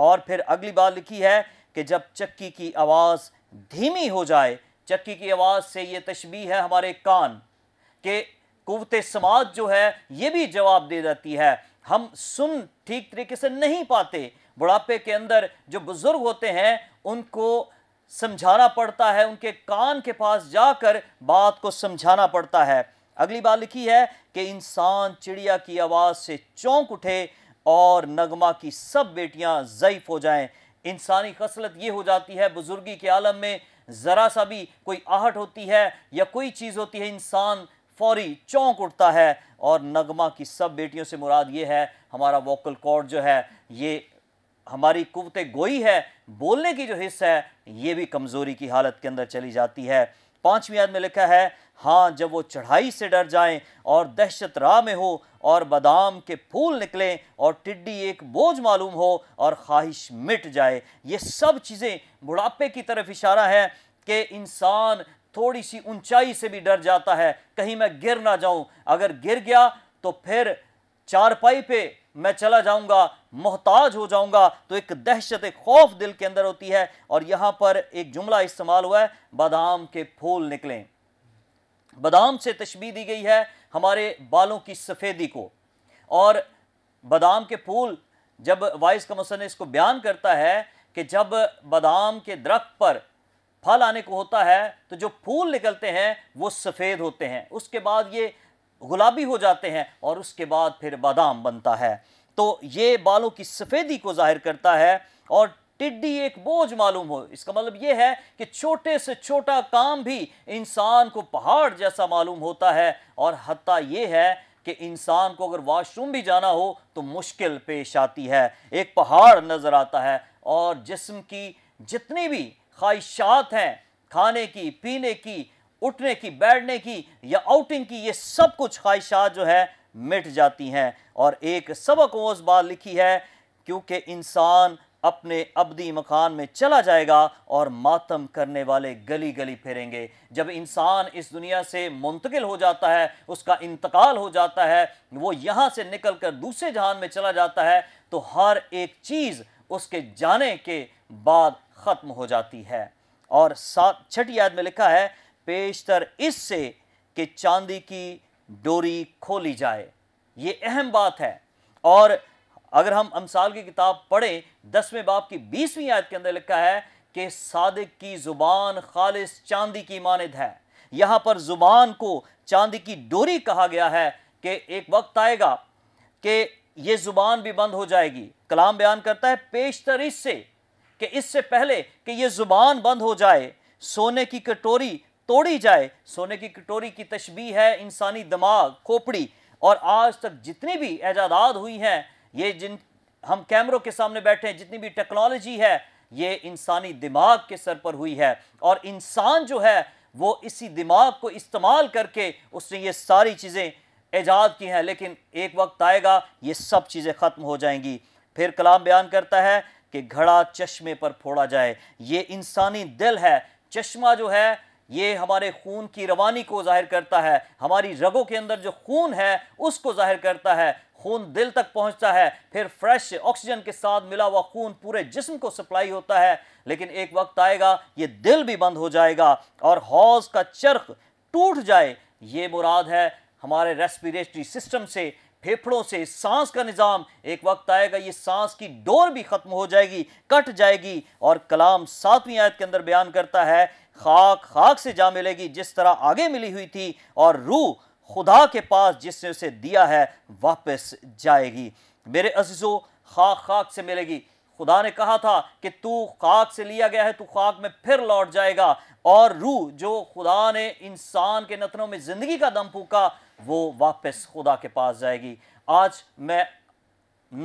और फिर अगली बात लिखी है कि जब चक्की की आवाज़ धीमी हो जाए चक्की की आवाज़ से ये तशबी है हमारे कान के कुत समाज जो है ये भी जवाब दे जाती है हम सुन ठीक तरीके से नहीं पाते बुढ़ापे के अंदर जो बुज़ुर्ग होते हैं उनको समझाना पड़ता है उनके कान के पास जाकर बात को समझाना पड़ता है अगली बात लिखी है कि इंसान चिड़िया की आवाज़ से चौंक उठे और नगमा की सब बेटियां ज़यीफ़ हो जाएं इंसानी खसलत ये हो जाती है बुज़ुर्गी के आलम में ज़रा सा भी कोई आहट होती है या कोई चीज़ होती है इंसान फौरी चौंक उठता है और नगमा की सब बेटियों से मुराद ये है हमारा वोकल कॉर्ड जो है ये हमारी कुवत गोई है बोलने की जो हिस्सा है ये भी कमज़ोरी की हालत के अंदर चली जाती है पाँचवीं याद में लिखा है हाँ जब वो चढ़ाई से डर जाएं और दहशत राह में हो और बादाम के फूल निकलें और टिड्डी एक बोझ मालूम हो और ख्वाहिश मिट जाए ये सब चीज़ें बुढ़ापे की तरफ इशारा है कि इंसान थोड़ी सी ऊंचाई से भी डर जाता है कहीं मैं गिर ना जाऊं अगर गिर गया तो फिर चारपाई पे मैं चला जाऊंगा मोहताज हो जाऊंगा तो एक दहशत एक खौफ दिल के अंदर होती है और यहाँ पर एक जुमला इस्तेमाल हुआ है बादाम के फूल निकलें बादाम से तशबी दी गई है हमारे बालों की सफ़ेदी को और बादाम के फूल जब वाइस कमीशन इसको बयान करता है कि जब बादाम के दरख्त पर फल आने को होता है तो जो फूल निकलते हैं वो सफ़ेद होते हैं उसके बाद ये गुलाबी हो जाते हैं और उसके बाद फिर बादाम बनता है तो ये बालों की सफ़ेदी को जाहिर करता है और टिड्डी एक बोझ मालूम हो इसका मतलब यह है कि छोटे से छोटा काम भी इंसान को पहाड़ जैसा मालूम होता है और हती ये है कि इंसान को अगर वाशरूम भी जाना हो तो मुश्किल पेश आती है एक पहाड़ नज़र आता है और जिसम की जितनी भी ख्वाहिशात हैं खाने की पीने की उठने की बैठने की या आउटिंग की ये सब कुछ ख्वाहिशात जो है मिट जाती हैं और एक सबक उस बात लिखी है क्योंकि इंसान अपने अबदी मकान में चला जाएगा और मातम करने वाले गली गली फिरेंगे जब इंसान इस दुनिया से मुंतकिल हो जाता है उसका इंतकाल हो जाता है वो यहाँ से निकल कर दूसरे जहान में चला जाता है तो हर एक चीज़ उसके जाने के बाद ख़त्म हो जाती है और सात छठी याद में लिखा है पेशतर इससे कि चांदी की डोरी खोली जाए ये अहम बात है और अगर हम अमसाल की किताब पढ़ें दसवें बाप की बीसवीं आयत के अंदर लिखा है कि सादिक की ज़ुबान खालिश चांदी की मानद है यहाँ पर ज़ुबान को चांदी की डोरी कहा गया है कि एक वक्त आएगा कि यह ज़ुबान भी बंद हो जाएगी कलाम बयान करता है पेशतर इससे कि इससे पहले कि यह ज़ुबान बंद हो जाए सोने की कटोरी तोड़ी जाए सोने की कटोरी की तशबी है इंसानी दिमाग खोपड़ी और आज तक जितनी भी ऐजादाद हुई हैं ये जिन हम कैमरों के सामने बैठे हैं जितनी भी टेक्नोलॉजी है ये इंसानी दिमाग के सर पर हुई है और इंसान जो है वो इसी दिमाग को इस्तेमाल करके उसने ये सारी चीज़ें ईजाद की हैं लेकिन एक वक्त आएगा ये सब चीज़ें ख़त्म हो जाएंगी फिर कलाम बयान करता है कि घड़ा चश्मे पर फोड़ा जाए ये इंसानी दिल है चश्मा जो है ये हमारे खून की रवानी को जाहिर करता है हमारी रगों के अंदर जो खून है उसको जाहिर करता है खून दिल तक पहुंचता है फिर फ्रेश ऑक्सीजन के साथ मिला हुआ खून पूरे जिस्म को सप्लाई होता है लेकिन एक वक्त आएगा ये दिल भी बंद हो जाएगा और हौज का चरख टूट जाए ये मुराद है हमारे रेस्पिरेटरी सिस्टम से फेफड़ों से सांस का निज़ाम एक वक्त आएगा ये सांस की डोर भी ख़त्म हो जाएगी कट जाएगी और कलाम सातवीं आयत के अंदर बयान करता है खाक खाक से जा मिलेगी जिस तरह आगे मिली हुई थी और रूह खुदा के पास जिसने उसे दिया है वापस जाएगी मेरे अजीज़ो खाक खाक से मिलेगी खुदा ने कहा था कि तू खाक से लिया गया है तू खाक में फिर लौट जाएगा और रूह जो खुदा ने इंसान के नतनों में ज़िंदगी का दम फूका वो वापस खुदा के पास जाएगी आज मैं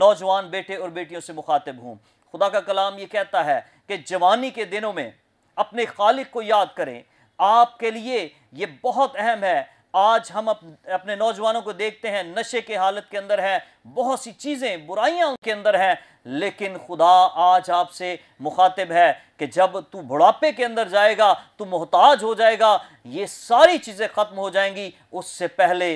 नौजवान बेटे और बेटियों से मुखातिब हूँ खुदा का कलाम ये कहता है कि जवानी के दिनों में अपने खालिक को याद करें आपके लिए ये बहुत अहम है आज हम अप, अपने नौजवानों को देखते हैं नशे के हालत के अंदर है बहुत सी चीज़ें बुराइयां उनके अंदर हैं लेकिन खुदा आज आपसे मुखातिब है कि जब तू बुढ़ापे के अंदर जाएगा तू मोहताज हो जाएगा ये सारी चीज़ें ख़त्म हो जाएंगी उससे पहले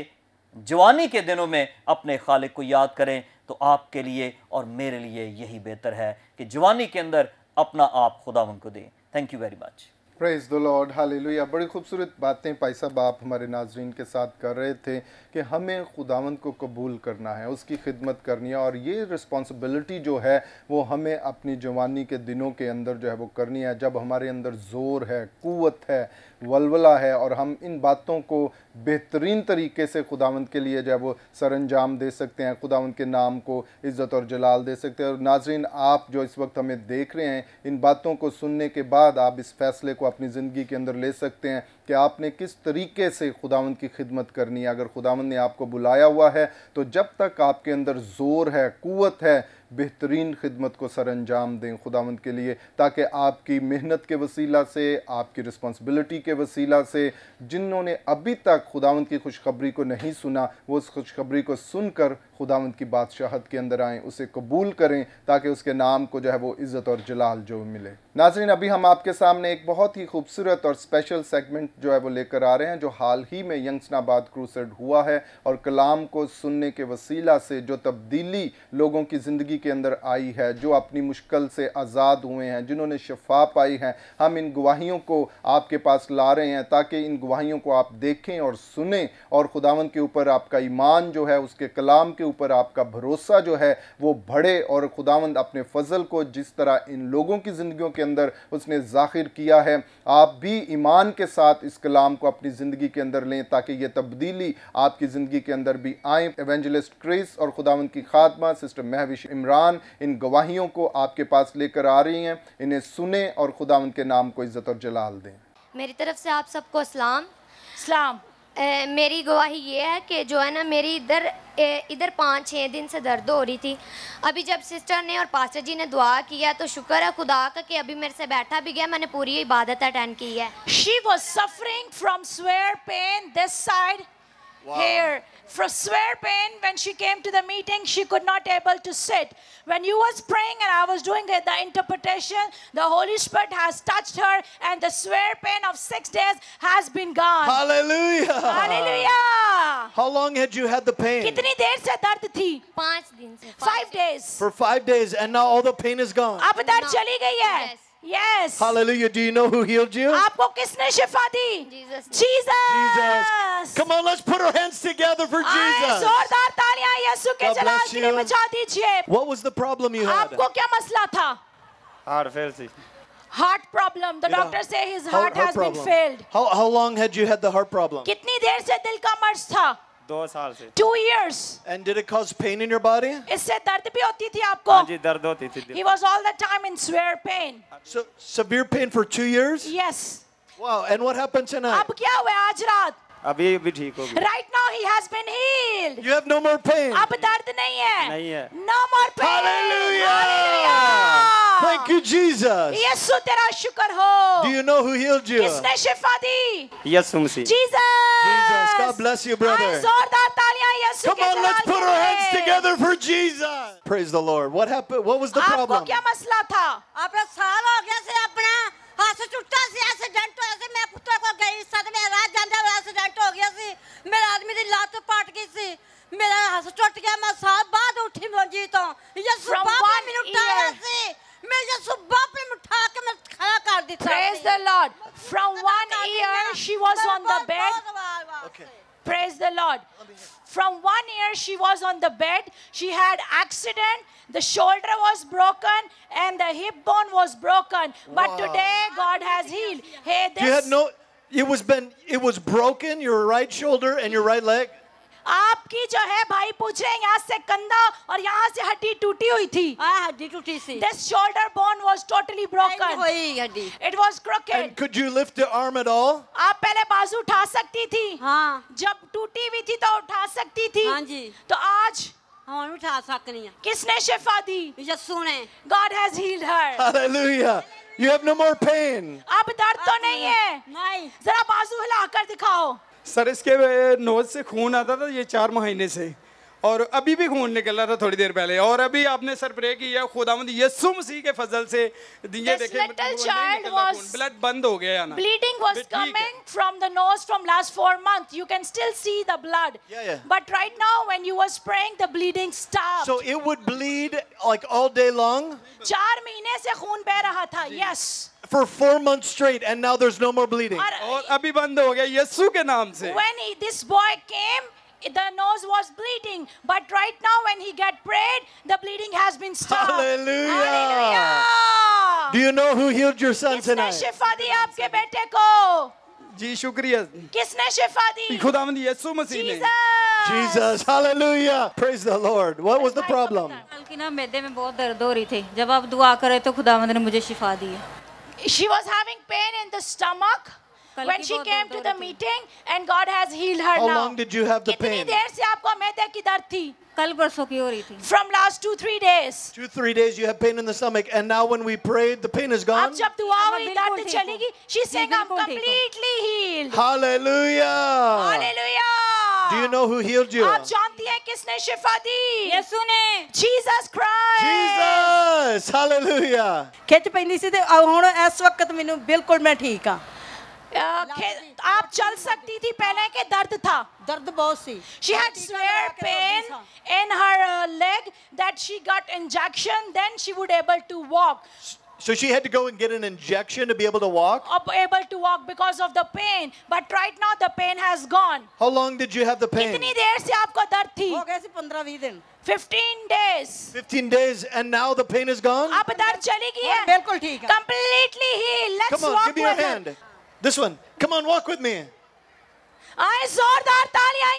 जवानी के दिनों में अपने खालिक को याद करें तो आपके लिए और मेरे लिए यही बेहतर है कि जवानी के अंदर अपना आप खुदा उनको दें thank you very much praise the Lord hallelujah बड़ी खूबसूरत बातें भाई साहब आप हमारे नाजरन के साथ कर रहे थे कि हमें खुदावंद को कबूल करना है उसकी खिदमत करनी है और ये रिस्पॉन्सिबिलिटी जो है वो हमें अपनी जवानी के दिनों के अंदर जो है वो करनी है जब हमारे अंदर ज़ोर है क़वत है वलवला है और हम इन बातों को बेहतरीन तरीके से खुदावंत के लिए जो है वो सर अंजाम दे सकते हैं खुदावंत के नाम को इज़्ज़त और जलाल दे सकते हैं और नाजरीन आप जो इस वक्त हमें देख रहे हैं इन बातों को सुनने के बाद आप इस फैसले को अपनी ज़िंदगी के अंदर ले सकते हैं कि आपने किस तरीके से खुदावंत की खिदमत करनी है अगर खुदावंत ने आपको बुलाया हुआ है तो जब तक आपके अंदर ज़ोर है क़वत है बेहतरीन खिदमत को सर अंजाम दें खुदावंद के लिए ताकि आपकी मेहनत के वसीला से आपकी रिस्पॉन्सिबिलिटी के वसीला से जिन्होंने अभी तक खुदावंद की खुशखबरी को नहीं सुना वो उस खुशखबरी को सुनकर खुदावंद की बादशाहत के अंदर आएँ उसे कबूल करें ताकि उसके नाम को जो है वो इज़्ज़त और जलाल जो मिले नाजरीन अभी हम आपके सामने एक बहुत ही खूबसूरत और स्पेशल सेगमेंट जो है वो लेकर आ रहे हैं जो हाल ही में यंगसनाबाद क्रूसेड हुआ है और कलाम को सुनने के वसीला से जो तब्दीली लोगों की ज़िंदगी के अंदर आई है जो अपनी मुश्किल से आज़ाद हुए हैं जिन्होंने शफा पाई है हम इन गवाहियों को आपके पास ला रहे हैं ताकि इन गवाहियों को आप देखें और सुने और खुदावंद के ऊपर आपका ईमान जो है उसके कलाम के ऊपर आपका भरोसा जो है वो बढ़े और खुदावंद अपने फजल को जिस तरह इन लोगों की ज़िंदगियों के अंदर उसने ज़ाहिर किया है आप भी ईमान के साथ इस कलाम को अपनी ज़िंदगी के अंदर लें ताकि ये तब्दीली आपकी ज़िंदगी के अंदर भी आए एवेंजलिस्ट क्रिस और खुदावंद की खात्मा सिस्टर महविश इमरान इन गवाहियों को आपके पास लेकर आ रही हैं इन्हें सुने और खुदावंद के नाम को इज़्ज़त और जलाल दें मेरी तरफ से आप सबको सलाम सलाम ए, मेरी गवाही ये है कि जो है ना मेरी इधर इधर पाँच छः दिन से दर्द हो रही थी अभी जब सिस्टर ने और पास्टर जी ने दुआ किया तो शुक्र है खुदा का कि अभी मेरे से बैठा भी गया मैंने पूरी इबादत अटेंड की है she was suffering from severe pain this side Wow. Here, for swear pain, when she came to the meeting, she could not able to sit. When you was praying and I was doing the interpretation, the Holy Spirit has touched her and the swear pain of six days has been gone. Hallelujah. Hallelujah. How long had you had the pain? कितनी देर से दर्द थी? पांच दिन से. Five days. For five days, and now all the pain is gone. अब दर्द चली गई है. Yes. Yes. Hallelujah. Do you know who healed you? आपको किसने शिफा दी? Jesus. Jesus. Come on, let's put our hands together for Jesus. जोरदार तालियां यीशु What was the problem you had? आपको क्या मसला था? Heart failure. Heart problem. The doctor yeah. say his heart, heart has problem. been failed. How, how long had you had the heart problem? कितनी देर से दिल का मर्ज था? two years and did it cause pain in your body he was all the time in severe pain so severe pain for two years yes wow and what happened tonight अब अब ये भी ठीक हो गया right now he has been healed you have no more pain अब दर्द नहीं है नहीं है No more pain. Hallelujah. Thank you, Jesus. यीशु तेरा शुक्र हो. Do you know who healed you? किसने शिफा दी? यीशु मसीह. Jesus. Jesus. God bless you, brother. जोरदार तालियां यीशु Come on, let's put our hands together for Jesus. Praise the Lord. What happened? What was the problem? आपको क्या मसला था? आपका साल हो गया से अपना हाथ से टूटा से ऐसे ਕੁੱਤੇ ਕੋਲ ਗਈ ਸਦਮੇ ਰਾਤ ਜਾਂਦੇ ਹੋਇਆ ਐਕਸੀਡੈਂਟ ਹੋ ਗਿਆ ਸੀ ਮੇਰੇ ਆਦਮੀ ਦੀ ਲੱਤ ਪਟ ਗਈ ਸੀ ਮੇਰਾ ਹੱਸ ਟੁੱਟ ਗਿਆ ਮੈਂ ਸਾਹ ਬਾਅਦ ਉੱਠੀ ਮੰਜੀ ਤੋਂ ਯਿਸੂ ਬਾਬਾ ਮੈਨੂੰ ਟਾਇਆ ਸੀ मैं यसुब बाप ने उठा के मैं खड़ा कर दिया praise the lord from one year she was on the bed okay Praise the Lord. From one year, she was on the bed. She had accident. The shoulder was broken and the hip bone was broken. But today, God has healed. Hey, you had no. It was been. It was broken. Your right shoulder and your right leg. आपकी जो है भाई पूछ रहे हैं यहाँ से कंधा और यहाँ से हड्डी टूटी हुई थी हाँ, हड्डी टूटी थी this shoulder bone was totally broken वही हड्डी it was crooked and could you lift the arm at all आप पहले बाजू उठा सकती थी हाँ जब टूटी हुई थी तो उठा सकती थी हाँ जी तो आज हम उठा सकनी है किसने शिफा दी यीशु ने God has healed her hallelujah You have no more pain. अब दर्द तो नहीं है नहीं जरा बाजू हिला कर दिखाओ सर इसके नोज से खून आता था ये चार महीने से और अभी भी खून निकल रहा था थोड़ी देर पहले और अभी आपने सर प्रे किया खुदावंद यीशु मसीह के फजल से ये देखिए ब्लड बंद हो गया ना bleeding was coming from the nose from last 4 month you can still see the blood but right now when you were spraying the bleeding stop so it would bleed like all day long 4 महीने से खून बह रहा था yes yes. for four months straight, and now there's no more bleeding. और अभी बंद हो गया यीशु के नाम से. When he, this boy came, the nose was bleeding. But right now, when he got prayed, the bleeding has been stopped. Hallelujah. Hallelujah. Do you know who healed your son किसने tonight? शिफा दी आपके बेटे को? Jesus, hallelujah. Praise the Lord. What was the problem? कल She was having pain in the stomach when she came to the meeting and God has healed her How now. long did you have the pain? देर से आपको की दर्द थी? कल की थी. From last two three days. Two three days you have pain in the stomach and now when we prayed the pain is gone. जब She's saying I'm completely healed. Hallelujah. Hallelujah. Do you know who healed you? आप जानती हैं किसने शिफा दी? यीशु ने. Jesus Christ. Jesus. Hallelujah. कहते पहली से ते अब इस वक्त मैंने बिल्कुल मैं ठीक हूँ. आप चल सकती थी पहले के दर्द था दर्द बहुत सी she had severe pain in her leg that she got injection then she would able to walk So she had to go and get an injection to be able to walk? Able to walk because of the pain. But right now the pain has gone. How long did you have the pain? कितनी देर से आपको दर्द थी? हो गए से 15-20 दिन. 15 days. 15 days and now the pain is gone? अब दर्द चली गई है. बिल्कुल ठीक है. Completely healed. Let's walk Come on, walk give me your hand. Him. This one. Come on, walk with me. आए जोरदार तालियां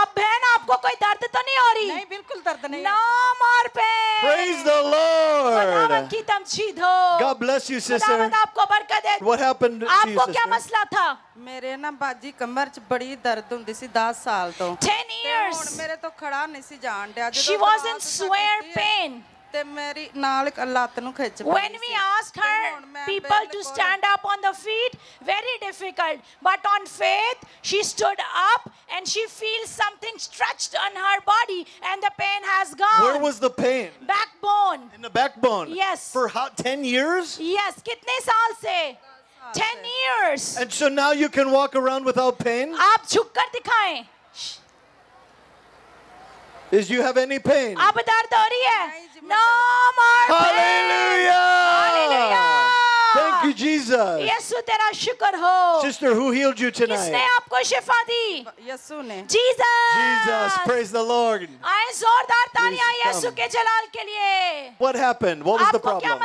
आप बहन आपको कोई दर्द तो नहीं हो रही नहीं बिल्कुल दर्द नहीं no more pain praise the lord की तमजीद हो गॉड ब्लेस यू सिस्टर आपको बरकत दे व्हाट हैपेंड आपको क्या मसला था ਮੇਰੇ ਨਾ ਬਾਜੀ ਕਮਰ 'ਚ ਬੜੀ ਦਰਦ ਹੁੰਦੀ ਸੀ 10 ਸਾਲ ਤੋਂ 10 ਇਅਰਸ ਹੁਣ ਮੇਰੇ ਤੋਂ ਖੜਾ ਨਹੀਂ ਸੀ ਜਾਣ ਡਿਆ ਜਦੋਂ she was in severe pain when we ask her people to stand up on the feet very difficult but on faith she stood up and she feels something stretched on her body and the pain has gone where was the pain backbone in the backbone yes for how 10 years yes kitne saal se 10 years and so now you can walk around without pain aap chukkar dikhaein. is you have any pain aap dard ho rahi hai no more Hallelujah. pain. Hallelujah. Thank you, Jesus. Yeshu Sister, who healed you tonight? Jesus. Jesus, praise the Lord. आए What happened? What was the problem?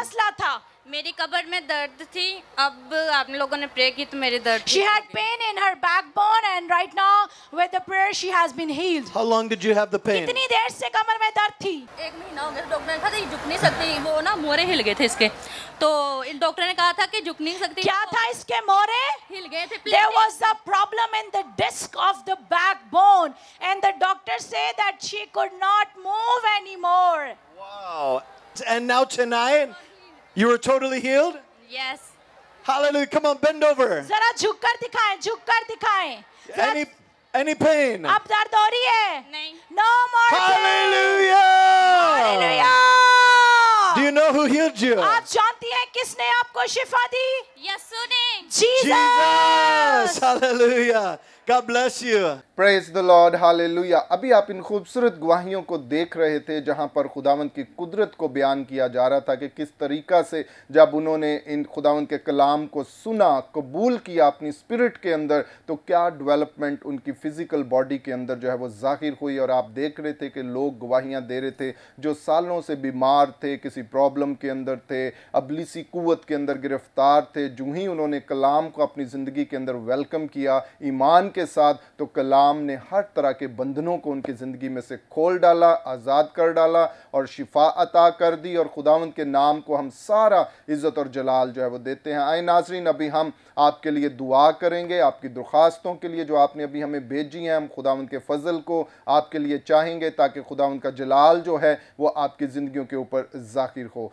मेरी कब्र में दर्द थी अब आप लोगों ने प्रे की तो मेरी दर्द She had pain in her backbone and right now with the prayer she has been healed. How long did you have the pain? कितनी देर से कमर में दर्द थी? एक महीना हो गया डॉक्टर ने कहा था ये झुक नहीं सकती वो ना मोरे हिल गए थे इसके तो इन डॉक्टर ने कहा था कि झुक नहीं सकती क्या था इसके मोरे हिल गए थे There was a problem in the disc of the backbone and the doctor said that she could not move anymore. Wow. And now tonight You were totally healed? Yes. Hallelujah. Come on, bend over. जरा jukkar कर jukkar झुक Any any pain? अब दर्द हो No more pain. Hallelujah. Do you know who healed you? आप जानती हैं किसने आपको शिफा दी? यीशु ने. Jesus. Hallelujah. God bless you. Praise the Lord. Hallelujah. अभी आप इन खूबसूरत गवाहियों को देख रहे थे जहां पर खुदावंत की कुदरत को बयान किया जा रहा था कि किस तरीका से जब उन्होंने इन खुदावंत के कलाम को सुना कबूल किया अपनी स्पिरिट के अंदर तो क्या डेवलपमेंट उनकी फ़िज़िकल बॉडी के अंदर जो है वो जाहिर हुई और आप देख रहे थे कि लोग गवाहियाँ दे रहे थे जो सालों से बीमार थे किसी प्रॉब्लम के अंदर थे अबलीसी कुत के अंदर गिरफ्तार थे जूँ ही उन्होंने कलाम को अपनी ज़िंदगी के अंदर वेलकम किया ईमान के साथ तो कलाम ने हर तरह के बंधनों को उनकी ज़िंदगी में से खोल डाला आज़ाद कर डाला और शिफा अता कर दी और खुदावंद के नाम को हम सारा इज़्ज़त और जलाल जो है वो देते हैं आए नाजरीन अभी हम आपके लिए दुआ करेंगे आपकी दरख्वास्तों के लिए जो आपने अभी हमें भेजी हैं हम खुदावंद के फ़जल को आपके लिए चाहेंगे ताकि खुदा उनका जलाल जो है वो आपकी जिंदगी के ऊपर ज़ाहिर हो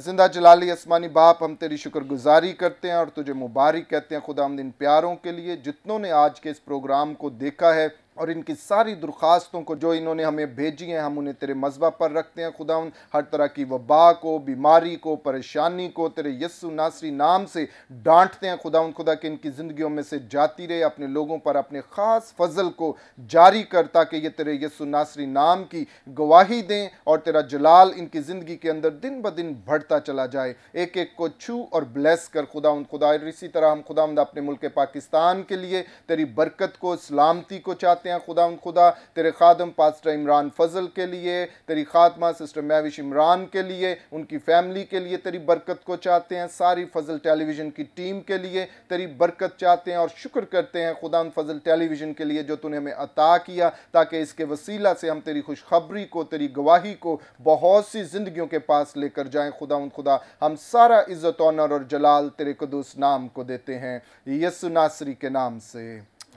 जिंदा जलाली आसमानी बाप हम तेरी शुक्रगुजारी करते हैं और तुझे मुबारक कहते हैं खुदा हम इन प्यारों के लिए जितनों ने आज के इस प्रोग्राम को देखा है और इनकी सारी दरख्वास्तों को जो इन्होंने हमें भेजी हैं हम उन्हें तेरे मजबा पर रखते हैं खुदा हर तरह की वबा को बीमारी को परेशानी को तेरे यस्सु नासरी नाम से डांटते हैं खुदा खुदा कि इनकी ज़िंदगियों में से जाती रहे अपने लोगों पर अपने ख़ास फजल को जारी कर ताकि ये तेरे यस्सु नासरी नाम की गवाही दें और तेरा जलाल इनकी ज़िंदगी के अंदर दिन ब दिन बढ़ता चला जाए एक एक को छू और ब्लेस कर खुदा खुदा इसी तरह हम खुदा अपने मुल्क पाकिस्तान के लिए तेरी बरकत को सलामती को चाहते चाहते हैं खुदा उन खुदा तेरे खादम पास्टर इमरान फजल के लिए तेरी खात्मा सिस्टर महविश इमरान के लिए उनकी फैमिली के लिए तेरी बरकत को चाहते हैं सारी फजल टेलीविज़न की टीम के लिए तेरी बरकत चाहते हैं और शुक्र करते हैं खुदा फजल टेलीविज़न के लिए जो तूने हमें अता किया ताकि इसके वसीला से हम तेरी खुशखबरी को तेरी गवाही को बहुत सी ज़िंदगियों के पास लेकर जाएँ खुदा उन खुदा हम सारा इज़्ज़त ऑनर और जलाल तेरे कदूस नाम को देते हैं यसु नासरी के नाम से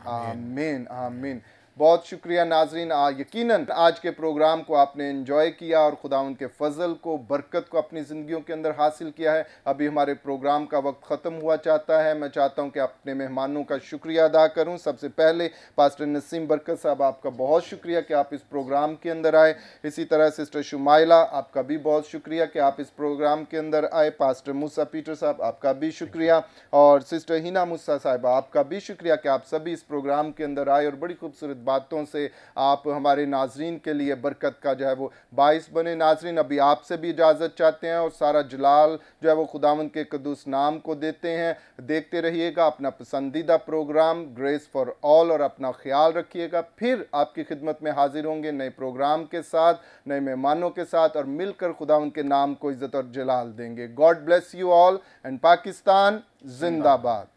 Amen. Amen. Amen. बहुत शुक्रिया नाजरीन आ, यकीनन आज के प्रोग्राम को आपने इन्जॉय किया और खुदा उनके फ़ज़ल को बरकत को अपनी ज़िंदगियों के अंदर हासिल किया है अभी हमारे प्रोग्राम का वक्त ख़त्म हुआ चाहता है मैं चाहता हूँ कि अपने मेहमानों का शुक्रिया अदा करूँ सबसे पहले पास्टर नसीम बरकत साहब आपका बहुत शुक्रिया कि आप इस प्रोग्राम के अंदर आए इसी तरह सिस्टर शुमाइला आपका भी बहुत शुक्रिया कि आप इस प्रोग्राम के अंदर आए पास्टर मूसा पीटर साहब आपका भी शुक्रिया और सिस्टर हिना मूसा साहब आपका भी शुक्रिया कि आप सभी इस प्रोग्राम के अंदर आए और बड़ी खूबसूरत बातों से आप हमारे नाजरीन के लिए बरकत का जो है वो बायस बने नाजरीन अभी आपसे भी इजाज़त चाहते हैं और सारा जलाल जो है वो खुदावन के कदूस नाम को देते हैं देखते रहिएगा अपना पसंदीदा प्रोग्राम ग्रेस फॉर ऑल और अपना ख्याल रखिएगा फिर आपकी खिदमत में हाजिर होंगे नए प्रोग्राम के साथ नए मेहमानों के साथ और मिलकर खुदा उनके नाम को इज़्ज़त और जलाल देंगे God bless you all and Pakistan जिंदाबाद